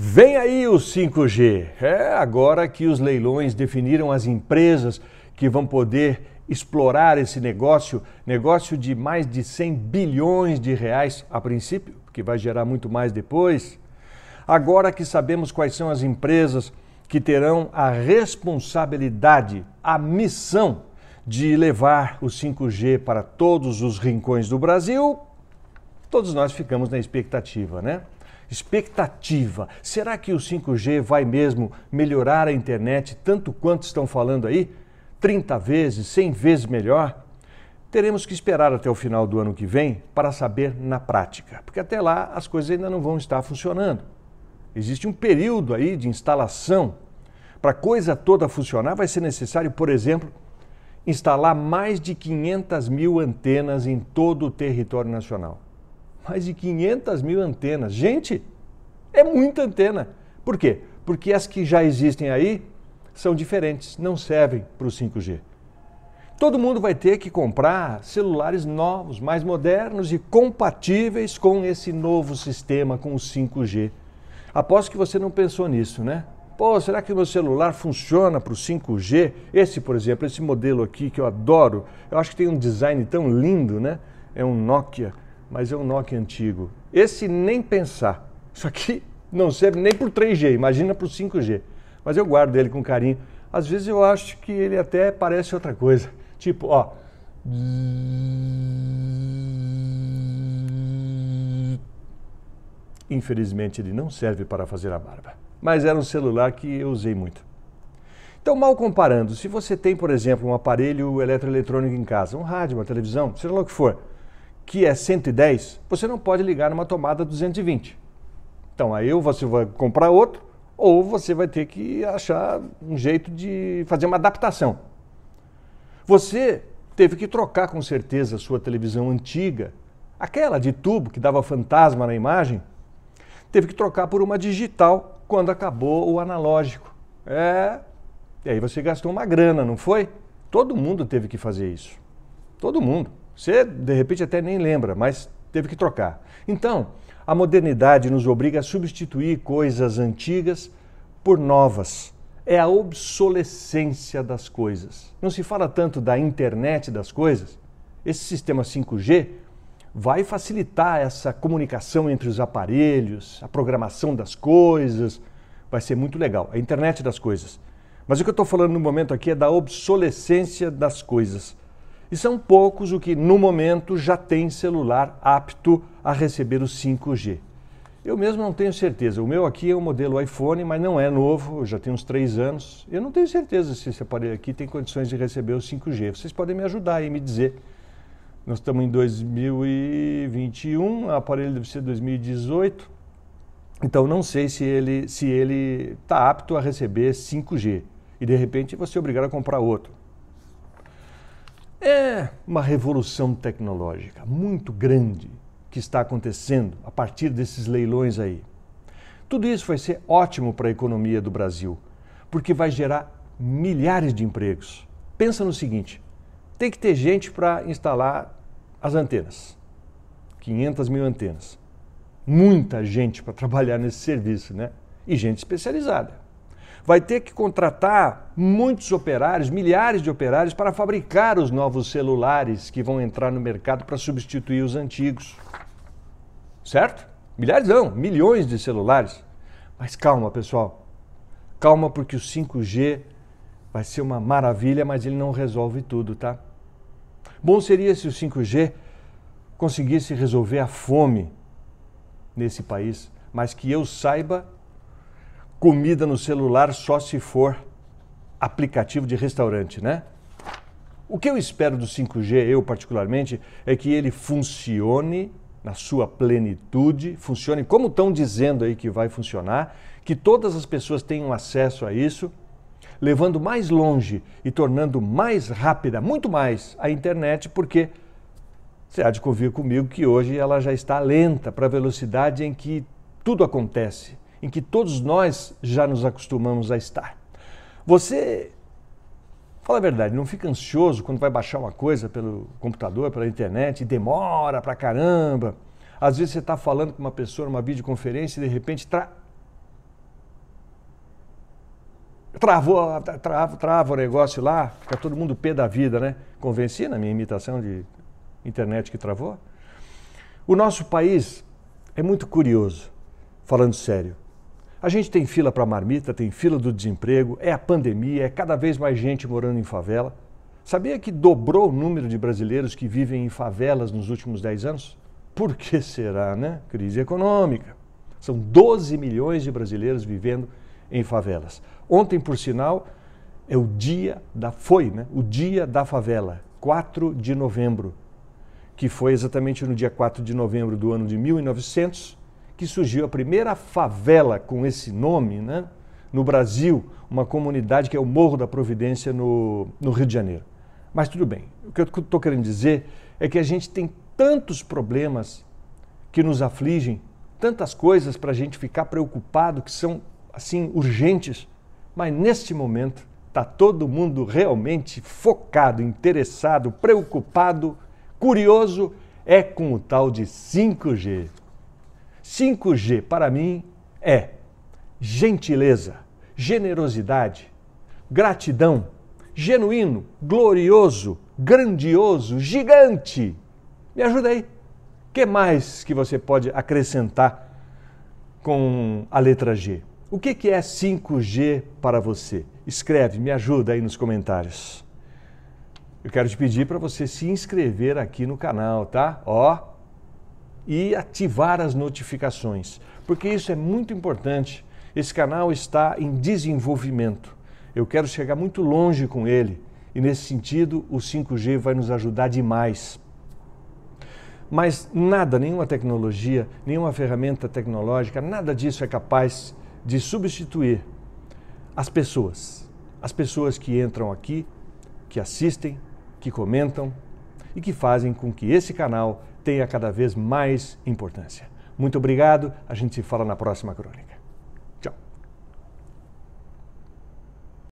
Vem aí o 5G. É agora que os leilões definiram as empresas que vão poder explorar esse negócio, negócio de mais de 100 bilhões de reais a princípio, que vai gerar muito mais depois. Agora que sabemos quais são as empresas que terão a responsabilidade, a missão de levar o 5G para todos os rincões do Brasil, Todos nós ficamos na expectativa, né? Expectativa. Será que o 5G vai mesmo melhorar a internet tanto quanto estão falando aí? 30 vezes, 100 vezes melhor? Teremos que esperar até o final do ano que vem para saber na prática, porque até lá as coisas ainda não vão estar funcionando. Existe um período aí de instalação. Para a coisa toda funcionar, vai ser necessário, por exemplo, instalar mais de 500 mil antenas em todo o território nacional mais de 500 mil antenas. Gente, é muita antena. Por quê? Porque as que já existem aí são diferentes, não servem para o 5G. Todo mundo vai ter que comprar celulares novos, mais modernos e compatíveis com esse novo sistema, com o 5G. Aposto que você não pensou nisso, né? Pô, será que o meu celular funciona para o 5G? Esse, por exemplo, esse modelo aqui que eu adoro, eu acho que tem um design tão lindo, né? É um Nokia mas é um Nokia antigo. Esse nem pensar. Isso aqui não serve nem para o 3G, imagina para o 5G. Mas eu guardo ele com carinho. Às vezes eu acho que ele até parece outra coisa. Tipo, ó. Infelizmente ele não serve para fazer a barba. Mas era um celular que eu usei muito. Então, mal comparando, se você tem, por exemplo, um aparelho eletroeletrônico em casa, um rádio, uma televisão, seja lá o que for, que é 110, você não pode ligar numa tomada 220. Então aí você vai comprar outro, ou você vai ter que achar um jeito de fazer uma adaptação. Você teve que trocar com certeza a sua televisão antiga, aquela de tubo que dava fantasma na imagem, teve que trocar por uma digital quando acabou o analógico. É. E aí você gastou uma grana, não foi? Todo mundo teve que fazer isso. Todo mundo. Você, de repente, até nem lembra, mas teve que trocar. Então, a modernidade nos obriga a substituir coisas antigas por novas. É a obsolescência das coisas. Não se fala tanto da internet das coisas. Esse sistema 5G vai facilitar essa comunicação entre os aparelhos, a programação das coisas. Vai ser muito legal. A internet das coisas. Mas o que eu estou falando no momento aqui é da obsolescência das coisas. E são poucos o que, no momento, já tem celular apto a receber o 5G. Eu mesmo não tenho certeza. O meu aqui é o um modelo iPhone, mas não é novo, já tem uns três anos. Eu não tenho certeza se esse aparelho aqui tem condições de receber o 5G. Vocês podem me ajudar e me dizer. Nós estamos em 2021, o aparelho deve ser 2018. Então não sei se ele se ele está apto a receber 5G. E de repente você é obrigado a comprar outro. É uma revolução tecnológica muito grande que está acontecendo a partir desses leilões aí. Tudo isso vai ser ótimo para a economia do Brasil, porque vai gerar milhares de empregos. Pensa no seguinte: tem que ter gente para instalar as antenas 500 mil antenas. Muita gente para trabalhar nesse serviço, né? E gente especializada vai ter que contratar muitos operários, milhares de operários, para fabricar os novos celulares que vão entrar no mercado para substituir os antigos. Certo? Milhares não, milhões de celulares. Mas calma, pessoal. Calma, porque o 5G vai ser uma maravilha, mas ele não resolve tudo, tá? Bom seria se o 5G conseguisse resolver a fome nesse país, mas que eu saiba, comida no celular só se for aplicativo de restaurante, né? O que eu espero do 5G, eu particularmente, é que ele funcione na sua plenitude, funcione como estão dizendo aí que vai funcionar, que todas as pessoas tenham acesso a isso, levando mais longe e tornando mais rápida, muito mais, a internet, porque você há de convir comigo que hoje ela já está lenta para a velocidade em que tudo acontece em que todos nós já nos acostumamos a estar. Você, fala a verdade, não fica ansioso quando vai baixar uma coisa pelo computador, pela internet, e demora pra caramba. Às vezes você está falando com uma pessoa numa videoconferência e de repente tra... travou, trava, trava o negócio lá, fica todo mundo pé da vida, né? Convenci na minha imitação de internet que travou. O nosso país é muito curioso, falando sério. A gente tem fila para marmita, tem fila do desemprego, é a pandemia, é cada vez mais gente morando em favela. Sabia que dobrou o número de brasileiros que vivem em favelas nos últimos 10 anos? Por que será, né? Crise econômica. São 12 milhões de brasileiros vivendo em favelas. Ontem, por sinal, é o dia da foi, né? O dia da favela, 4 de novembro, que foi exatamente no dia 4 de novembro do ano de 1900 que surgiu a primeira favela com esse nome né, no Brasil, uma comunidade que é o Morro da Providência, no, no Rio de Janeiro. Mas tudo bem, o que eu estou querendo dizer é que a gente tem tantos problemas que nos afligem, tantas coisas para a gente ficar preocupado que são assim urgentes, mas neste momento está todo mundo realmente focado, interessado, preocupado, curioso é com o tal de 5G. 5G para mim é gentileza, generosidade, gratidão, genuíno, glorioso, grandioso, gigante. Me ajuda aí. que mais que você pode acrescentar com a letra G? O que, que é 5G para você? Escreve, me ajuda aí nos comentários. Eu quero te pedir para você se inscrever aqui no canal, tá? Ó, e ativar as notificações, porque isso é muito importante. Esse canal está em desenvolvimento. Eu quero chegar muito longe com ele e, nesse sentido, o 5G vai nos ajudar demais. Mas nada, nenhuma tecnologia, nenhuma ferramenta tecnológica, nada disso é capaz de substituir as pessoas. As pessoas que entram aqui, que assistem, que comentam e que fazem com que esse canal tenha cada vez mais importância. Muito obrigado, a gente se fala na próxima crônica.